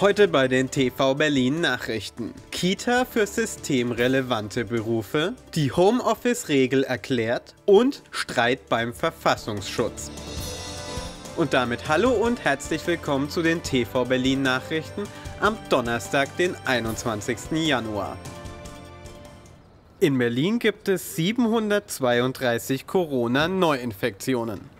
Heute bei den TV Berlin Nachrichten. Kita für systemrelevante Berufe, die Homeoffice-Regel erklärt und Streit beim Verfassungsschutz. Und damit hallo und herzlich willkommen zu den TV Berlin Nachrichten am Donnerstag, den 21. Januar. In Berlin gibt es 732 Corona-Neuinfektionen.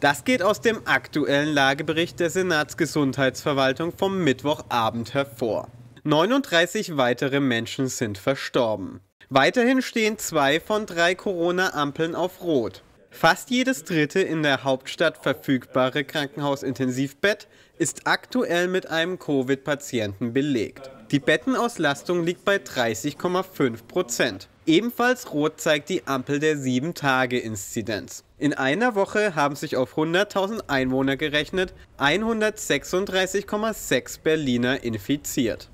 Das geht aus dem aktuellen Lagebericht der Senatsgesundheitsverwaltung vom Mittwochabend hervor. 39 weitere Menschen sind verstorben. Weiterhin stehen zwei von drei Corona-Ampeln auf Rot. Fast jedes dritte in der Hauptstadt verfügbare Krankenhausintensivbett ist aktuell mit einem Covid-Patienten belegt. Die Bettenauslastung liegt bei 30,5 Prozent. Ebenfalls rot zeigt die Ampel der 7-Tage-Inzidenz. In einer Woche haben sich auf 100.000 Einwohner gerechnet 136,6 Berliner infiziert.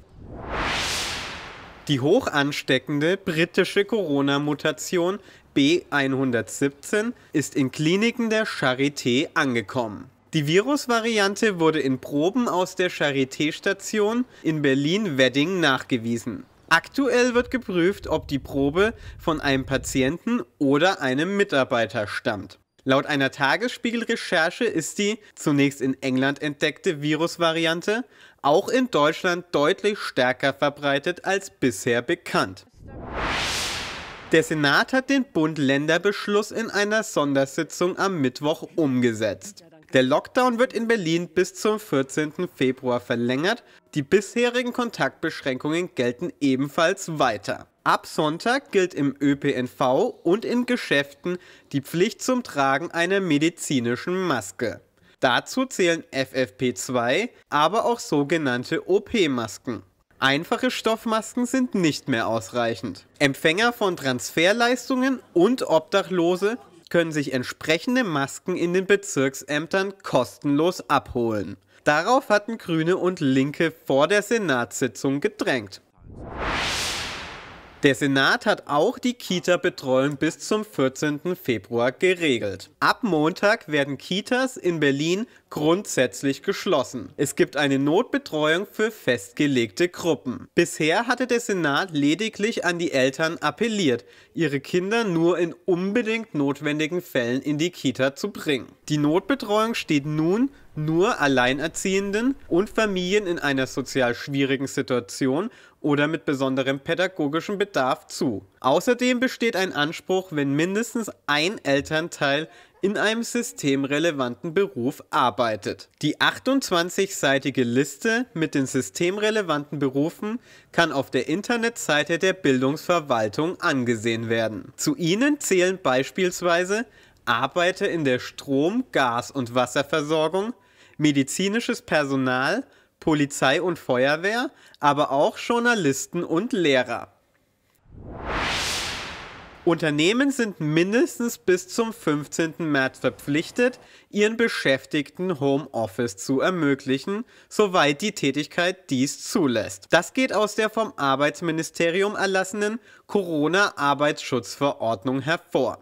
Die hoch ansteckende britische Corona-Mutation B117 ist in Kliniken der Charité angekommen. Die Virusvariante wurde in Proben aus der Charité-Station in Berlin-Wedding nachgewiesen. Aktuell wird geprüft, ob die Probe von einem Patienten oder einem Mitarbeiter stammt. Laut einer Tagesspiegel-Recherche ist die zunächst in England entdeckte Virusvariante auch in Deutschland deutlich stärker verbreitet als bisher bekannt. Der Senat hat den Bund-Länder-Beschluss in einer Sondersitzung am Mittwoch umgesetzt. Der Lockdown wird in Berlin bis zum 14. Februar verlängert. Die bisherigen Kontaktbeschränkungen gelten ebenfalls weiter. Ab Sonntag gilt im ÖPNV und in Geschäften die Pflicht zum Tragen einer medizinischen Maske. Dazu zählen FFP2, aber auch sogenannte OP-Masken. Einfache Stoffmasken sind nicht mehr ausreichend. Empfänger von Transferleistungen und Obdachlose können sich entsprechende Masken in den Bezirksämtern kostenlos abholen. Darauf hatten Grüne und Linke vor der Senatssitzung gedrängt. Der Senat hat auch die Kita-Betreuung bis zum 14. Februar geregelt. Ab Montag werden Kitas in Berlin grundsätzlich geschlossen. Es gibt eine Notbetreuung für festgelegte Gruppen. Bisher hatte der Senat lediglich an die Eltern appelliert, ihre Kinder nur in unbedingt notwendigen Fällen in die Kita zu bringen. Die Notbetreuung steht nun nur Alleinerziehenden und Familien in einer sozial schwierigen Situation oder mit besonderem pädagogischem Bedarf zu. Außerdem besteht ein Anspruch, wenn mindestens ein Elternteil in einem systemrelevanten Beruf arbeitet. Die 28-seitige Liste mit den systemrelevanten Berufen kann auf der Internetseite der Bildungsverwaltung angesehen werden. Zu ihnen zählen beispielsweise Arbeiter in der Strom-, Gas- und Wasserversorgung, medizinisches Personal, Polizei und Feuerwehr, aber auch Journalisten und Lehrer. Unternehmen sind mindestens bis zum 15. März verpflichtet, ihren Beschäftigten Homeoffice zu ermöglichen, soweit die Tätigkeit dies zulässt. Das geht aus der vom Arbeitsministerium erlassenen Corona-Arbeitsschutzverordnung hervor.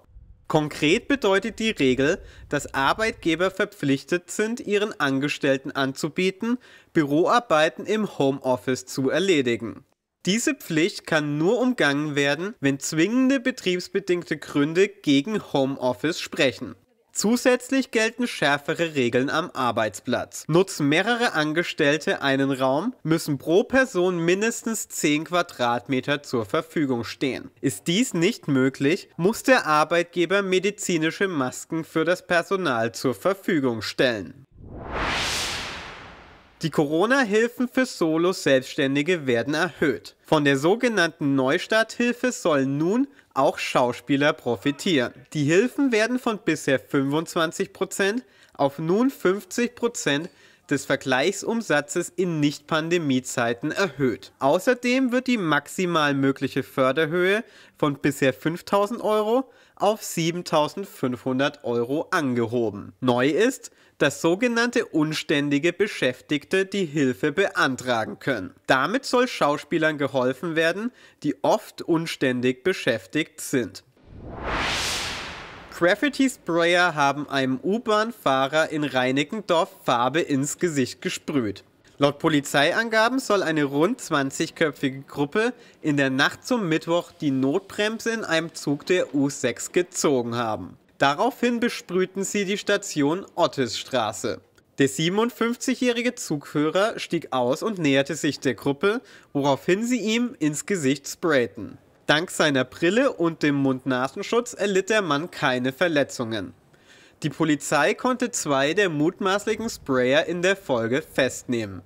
Konkret bedeutet die Regel, dass Arbeitgeber verpflichtet sind, ihren Angestellten anzubieten, Büroarbeiten im Homeoffice zu erledigen. Diese Pflicht kann nur umgangen werden, wenn zwingende betriebsbedingte Gründe gegen Homeoffice sprechen. Zusätzlich gelten schärfere Regeln am Arbeitsplatz. Nutzen mehrere Angestellte einen Raum, müssen pro Person mindestens 10 Quadratmeter zur Verfügung stehen. Ist dies nicht möglich, muss der Arbeitgeber medizinische Masken für das Personal zur Verfügung stellen. Die Corona-Hilfen für Solo-Selbstständige werden erhöht. Von der sogenannten Neustarthilfe sollen nun auch Schauspieler profitieren. Die Hilfen werden von bisher 25% auf nun 50% des Vergleichsumsatzes in Nicht-Pandemie-Zeiten erhöht. Außerdem wird die maximal mögliche Förderhöhe von bisher 5000 Euro auf 7500 Euro angehoben. Neu ist, dass sogenannte unständige Beschäftigte die Hilfe beantragen können. Damit soll Schauspielern geholfen werden, die oft unständig beschäftigt sind. Graffiti-Sprayer haben einem U-Bahn-Fahrer in Reinickendorf Farbe ins Gesicht gesprüht. Laut Polizeiangaben soll eine rund 20-köpfige Gruppe in der Nacht zum Mittwoch die Notbremse in einem Zug der U6 gezogen haben. Daraufhin besprühten sie die Station Ottesstraße. Der 57-jährige Zugführer stieg aus und näherte sich der Gruppe, woraufhin sie ihm ins Gesicht sprayten. Dank seiner Brille und dem Mund-Nasenschutz erlitt der Mann keine Verletzungen. Die Polizei konnte zwei der mutmaßlichen Sprayer in der Folge festnehmen.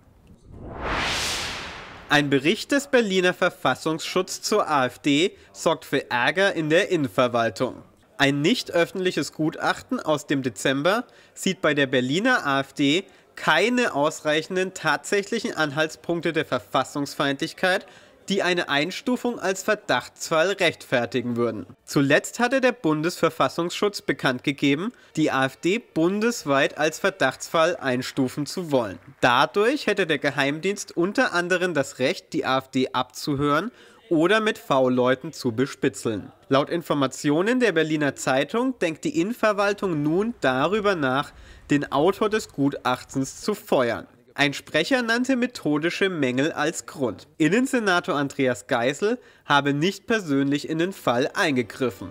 Ein Bericht des Berliner Verfassungsschutzes zur AfD sorgt für Ärger in der Innenverwaltung. Ein nicht öffentliches Gutachten aus dem Dezember sieht bei der Berliner AfD keine ausreichenden tatsächlichen Anhaltspunkte der Verfassungsfeindlichkeit die eine Einstufung als Verdachtsfall rechtfertigen würden. Zuletzt hatte der Bundesverfassungsschutz bekannt gegeben, die AfD bundesweit als Verdachtsfall einstufen zu wollen. Dadurch hätte der Geheimdienst unter anderem das Recht, die AfD abzuhören oder mit V-Leuten zu bespitzeln. Laut Informationen der Berliner Zeitung denkt die Innenverwaltung nun darüber nach, den Autor des Gutachtens zu feuern. Ein Sprecher nannte methodische Mängel als Grund. Innensenator Andreas Geisel habe nicht persönlich in den Fall eingegriffen.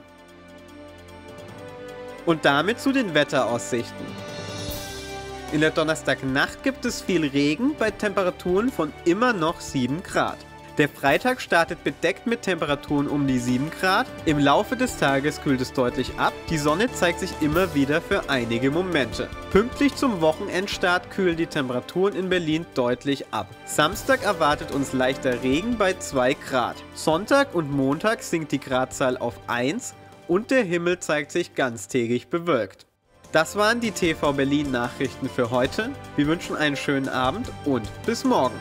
Und damit zu den Wetteraussichten. In der Donnerstagnacht gibt es viel Regen bei Temperaturen von immer noch 7 Grad. Der Freitag startet bedeckt mit Temperaturen um die 7 Grad. Im Laufe des Tages kühlt es deutlich ab. Die Sonne zeigt sich immer wieder für einige Momente. Pünktlich zum Wochenendstart kühlen die Temperaturen in Berlin deutlich ab. Samstag erwartet uns leichter Regen bei 2 Grad. Sonntag und Montag sinkt die Gradzahl auf 1 und der Himmel zeigt sich ganztägig bewölkt. Das waren die TV Berlin Nachrichten für heute. Wir wünschen einen schönen Abend und bis morgen.